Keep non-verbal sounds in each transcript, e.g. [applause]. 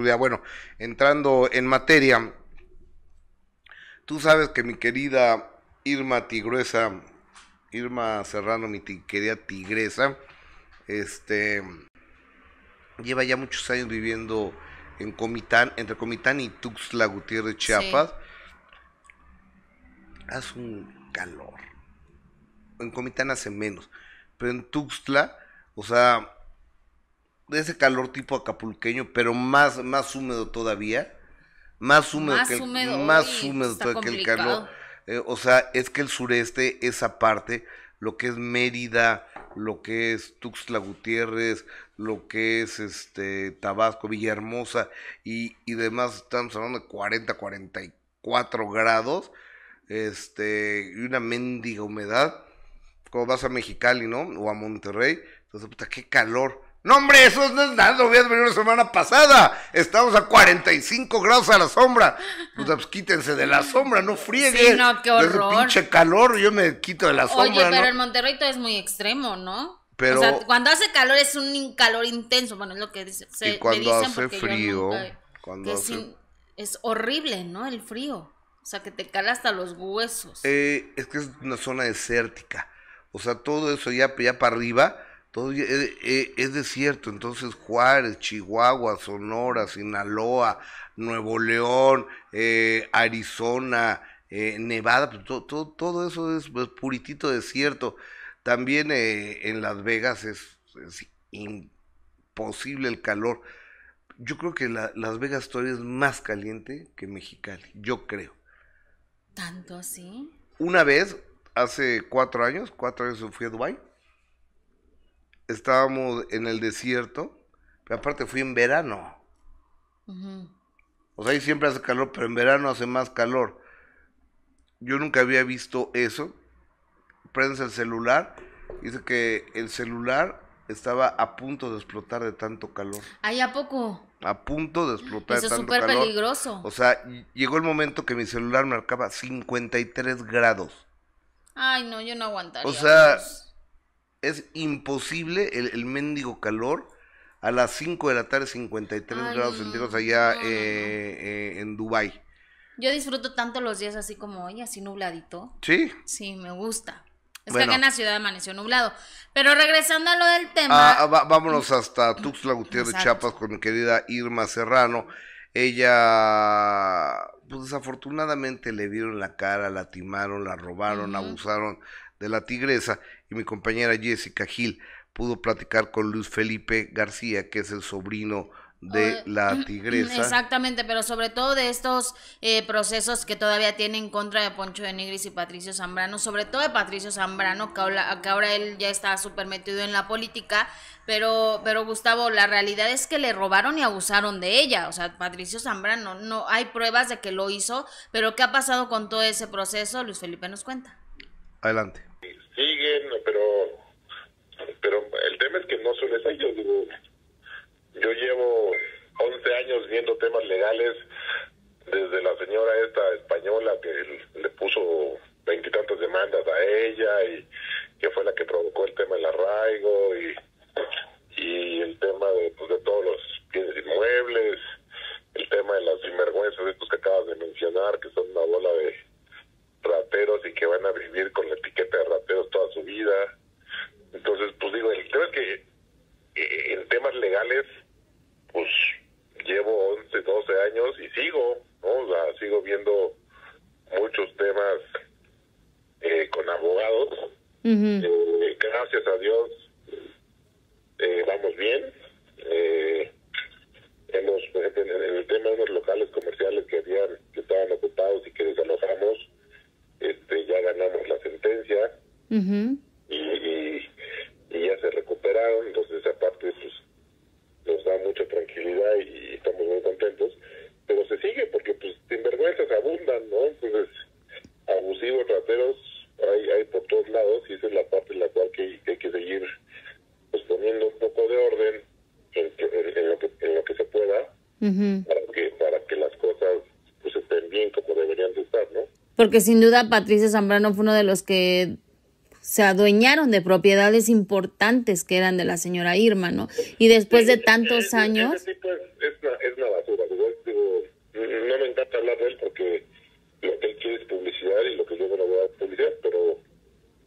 Bueno, entrando en materia, tú sabes que mi querida Irma Tigruesa, Irma Serrano, mi querida tigresa, este, lleva ya muchos años viviendo en Comitán, entre Comitán y Tuxtla Gutiérrez, Chiapas. Hace un calor. En Comitán hace menos, pero en Tuxtla, o sea, de ese calor tipo acapulqueño, pero más, más húmedo todavía. Más húmedo que el, húmedo, más húmedo todavía que el calor. Eh, o sea, es que el sureste, esa parte, lo que es Mérida, lo que es Tuxtla Gutiérrez, lo que es este Tabasco, Villahermosa y, y demás, estamos hablando de 40, 44 grados, este, y una mendiga humedad, Cuando vas a Mexicali, ¿no? O a Monterrey, entonces, puta, qué calor. No, hombre, eso no es nada, lo vi venido la semana pasada. Estamos a 45 grados a la sombra. Pues, pues quítense de la mm. sombra, no frieguen. Sí, no, qué horror. pinche calor, yo me quito de la sombra. Oye, pero el Monterrey todo es muy extremo, ¿no? Pero, o sea, cuando hace calor es un calor intenso, bueno, es lo que dice, y cuando hace frío, cuando es horrible, ¿no? El frío. O sea, que te cala hasta los huesos. Eh, es que es una zona desértica. O sea, todo eso ya, ya para arriba es, eh, eh, es desierto, entonces Juárez, Chihuahua, Sonora, Sinaloa, Nuevo León, eh, Arizona, Nevada, pues, todo, todo, eso es pues, puritito desierto. También en Las Vegas es, imposible el calor. Yo creo que Las Vegas todavía es más caliente que Mexicali, yo creo. ¿Tanto así? Una vez, hace cuatro años, cuatro años fui a Dubái estábamos en el desierto, pero aparte fui en verano. O sea, ahí siempre hace calor, pero en verano hace más calor. Yo nunca había visto eso. Prensa el celular, dice que el celular estaba a punto de explotar de tanto calor. ¿Ahí a poco? A punto de explotar de tanto calor. Eso es súper peligroso. O sea, llegó el momento que mi celular marcaba 53 grados. Ay, no, yo no aguantaría. O sea, es imposible el, mendigo calor a las 5 de la tarde, 53 grados centígrados allá eh, eh, en Dubái. Yo disfruto tanto los días así como hoy, así nubladito. ¿Sí? Sí, me gusta. Es que acá en la ciudad amaneció nublado. Pero regresando a lo del tema. Ah, vámonos hasta mm, Tuxtla Gutiérrez, Chiapas, con mi querida Irma Serrano. Ella, pues desafortunadamente le vieron la cara, la timaron, la robaron, abusaron de la Tigresa y mi compañera Jessica Gil pudo platicar con Luis Felipe García, que es el sobrino de ah, la mm, tigresa. Exactamente, pero sobre todo de estos eh, procesos que todavía tienen en contra de Poncho de Nigris y Patricio Zambrano, sobre todo de Patricio Zambrano, que ahora, él ya está súper metido en la política, pero, pero Gustavo, la realidad es que le robaron y abusaron de ella, o sea, Patricio Zambrano, no hay pruebas de que lo hizo, pero ¿qué ha pasado con todo ese proceso? Luis Felipe nos cuenta. Adelante siguen, pero pero el tema es que no suele es yo llevo 11 años viendo temas legales desde la señora esta española que le puso veintitantas demandas a ella y que fue la que provocó el tema del arraigo y, y el tema de pues, todos los Eh, con abogados. Eh, gracias a Dios eh, vamos bien. hemos, en, en, el tema de los locales comerciales que habían, que estaban ocupados y que desalojamos, este, ya ganamos la sentencia. y para, que, las cosas pues estén bien como deberían de estar, ¿no? Porque sin duda Patricia Zambrano fue uno de los que se adueñaron de propiedades importantes que eran de la señora Irma, ¿no? Y después de tantos años... Ese tipo es, una, basura, no me encanta hablar de él porque lo que él quiere es publicidad y lo que yo no voy a publicar, pero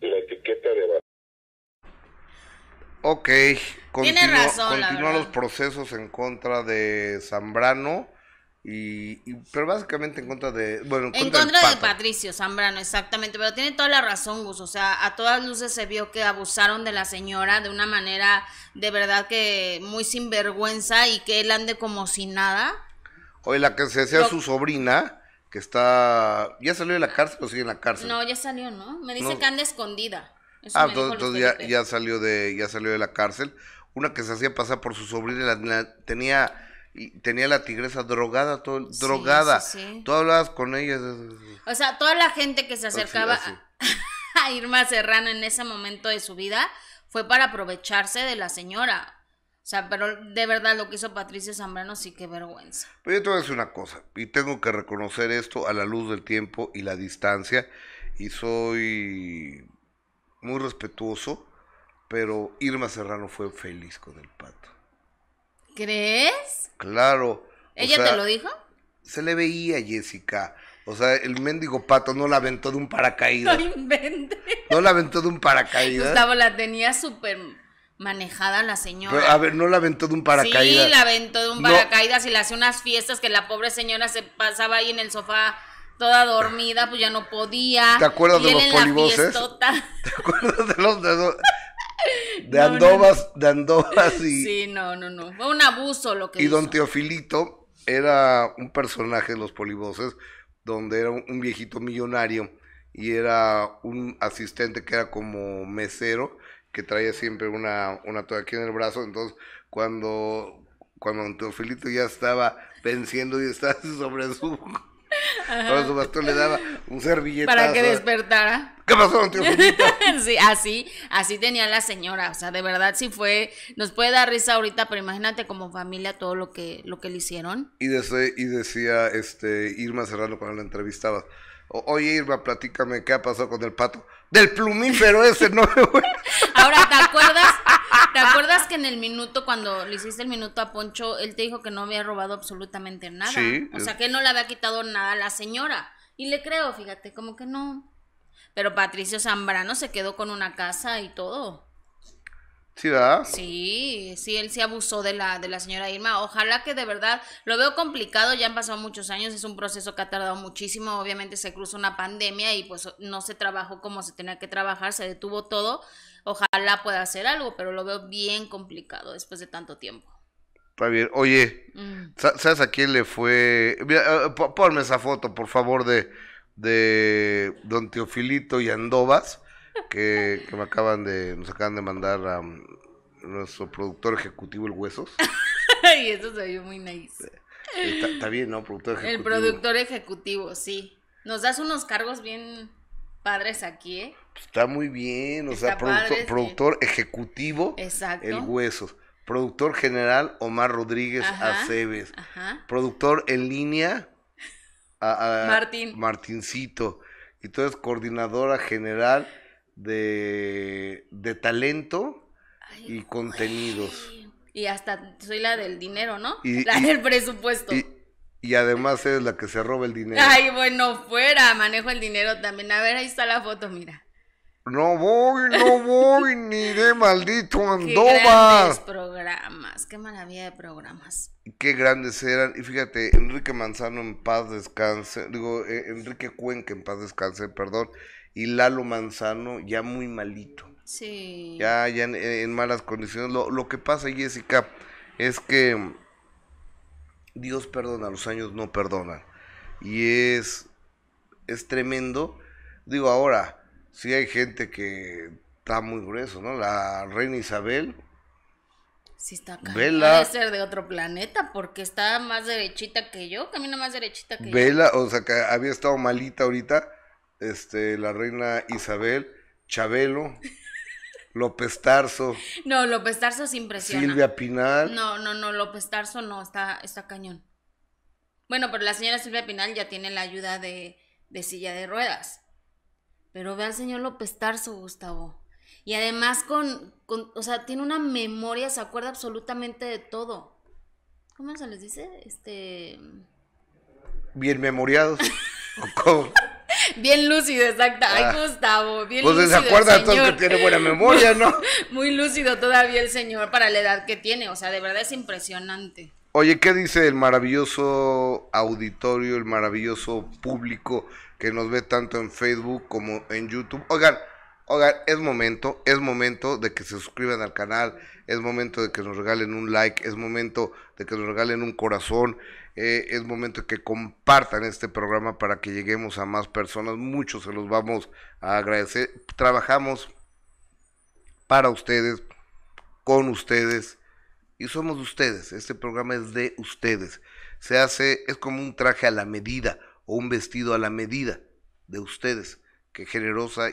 la etiqueta de... Ok. Tiene razón, continúa los procesos en contra de Zambrano. Y, pero básicamente en contra de bueno en contra, de Patricio Zambrano exactamente pero tiene toda la razón Gus o sea a todas luces se vio que abusaron de la señora de una manera de verdad que muy sinvergüenza y que él ande como si nada oye la que se decía su sobrina que está ya salió de la cárcel o sigue en la cárcel no ya salió no me dice que anda escondida ah ya, salió de ya salió de la cárcel una que se hacía pasar por su sobrina, tenía y tenía la tigresa drogada, todo, drogada. Tú hablabas con ella. O sea, toda la gente que se acercaba [laughs] a Irma Serrano en ese momento de su vida fue para aprovecharse de la señora. O sea, pero de verdad lo que hizo Patricia Zambrano sí que vergüenza. Pero yo te voy a decir una cosa, y tengo que reconocer esto a la luz del tiempo y la distancia, y soy muy respetuoso pero Irma Serrano fue feliz con el pato. ¿Crees? Claro. ¿Ella te lo dijo? Se le veía Jessica. O sea, el mendigo pato no la aventó de un paracaídas. [laughs] No No la aventó de un paracaídas. Gustavo la tenía súper manejada la señora. a ver, no la aventó de un paracaídas. Sí, la aventó de un paracaídas y le hacía unas fiestas que la pobre señora se pasaba ahí en el sofá toda dormida, pues ya no podía. ¿Te acuerdas de los polivoces? [laughs] ¿Te acuerdas de [laughs] De andobas, de andobas y... Sí, no, no, no. Fue un abuso lo que Y don Teofilito era un personaje de los poliboses donde era un viejito millonario y era un asistente que era como mesero, que traía siempre una, una toalla aquí en el brazo. Entonces, cuando, cuando don Teofilito ya estaba venciendo y estaba [laughs] sobre su... [laughs] Sobre su bastón le daba un servilletazo. Para que despertara. ¿Qué pasó, don Teofilito? [laughs] así, así tenía la señora. O sea, de verdad sí fue, nos puede dar risa ahorita, pero imagínate como familia todo lo que, lo que le hicieron. Y, decía este Irma Serrano cuando la entrevistaba, Oye, Irma, platícame qué ha pasado con el pato. Del plumín, pero ese no me voy. [laughs] Ahora, ¿te acuerdas? [laughs] ¿Te acuerdas que en el minuto, cuando le hiciste el minuto a Poncho, él te dijo que no había robado absolutamente nada? O sea, que él no le había quitado nada a la señora. Y le creo, fíjate, como que no. Pero Patricio Zambrano se quedó con una casa y todo. Sí, ¿verdad? Sí, sí, él se abusó de la, de la señora Irma. Ojalá que de verdad, lo veo complicado, ya han pasado muchos años, es un proceso que ha tardado muchísimo, obviamente se cruzó una pandemia y pues no se trabajó como se tenía que trabajar, se detuvo todo. Ojalá pueda hacer algo, pero lo veo bien complicado después de tanto tiempo. Javier oye, mm. ¿sabes a quién le fue? Eh, ponme esa foto, por favor, de de Don Teofilito y Andobas, que, me acaban de, nos acaban de mandar a mm, nuestro productor ejecutivo, el Huesos. [laughs] y eso se vio muy nice. Eh, está, bien, ¿no? Productor El productor ejecutivo, sí. Nos das unos cargos bien padres aquí, ¿eh? Está muy bien, o sea, productor, ejecutivo, el Huesos. Productor general Omar Rodríguez Aceves. Ajá. Productor en línea Martín. Martincito. Y tú eres coordinadora general de, de talento y contenidos. Y hasta soy la del dinero, ¿no? [laughs] la del presupuesto. Y, y además es la que se roba el dinero. Ay, bueno, fuera, manejo el dinero también. A ver, ahí está la foto, mira. No voy, no voy, ni de maldito andoba. [laughs] Qué grandes programas, qué maravilla de programas. Qué grandes eran. Y fíjate, Enrique Manzano en paz descanse, digo, eh, Enrique Cuenca en paz descanse, perdón, y Lalo Manzano ya muy malito. Sí. Ya, ya en, malas condiciones. Lo, lo que pasa, Jessica, es que Dios perdona, los años no perdonan. Y es, es tremendo. Digo, ahora sí hay gente que está muy grueso, ¿no? La reina Isabel. Sí está Vela. Debe ser de otro planeta porque está más derechita que yo, camina más derechita que yo. Vela, o sea, que había estado malita ahorita, este, la reina Isabel, Chabelo. [laughs] López Tarso. No, López Tarso es impresionante. Silvia Pinal. No, no, no, López Tarso no, está, está cañón. Bueno, pero la señora Silvia Pinal ya tiene la ayuda de, de silla de ruedas. Pero ve al señor López Tarso, Gustavo. Y además con, o sea, tiene una memoria, se acuerda absolutamente de todo. ¿Cómo se les dice? Este... Bien memoriados. [laughs] Bien lúcido, exacto. Ay, ah. Gustavo, bien lúcido. Pues se acuerda todo que tiene buena memoria, ¿no? [laughs] Muy lúcido todavía el señor para la edad que tiene. O sea, de verdad es impresionante. Oye, ¿qué dice el maravilloso auditorio, el maravilloso público que nos ve tanto en Facebook como en YouTube. Oigan, oigan, es momento, es momento de que se suscriban al canal, es momento de que nos regalen un like, es momento de que nos regalen un corazón, eh, es momento de que compartan este programa para que lleguemos a más personas. Muchos se los vamos a agradecer. Trabajamos para ustedes, con ustedes y somos de ustedes. Este programa es de ustedes. Se hace, es como un traje a la medida o un vestido a la medida de ustedes, que generosa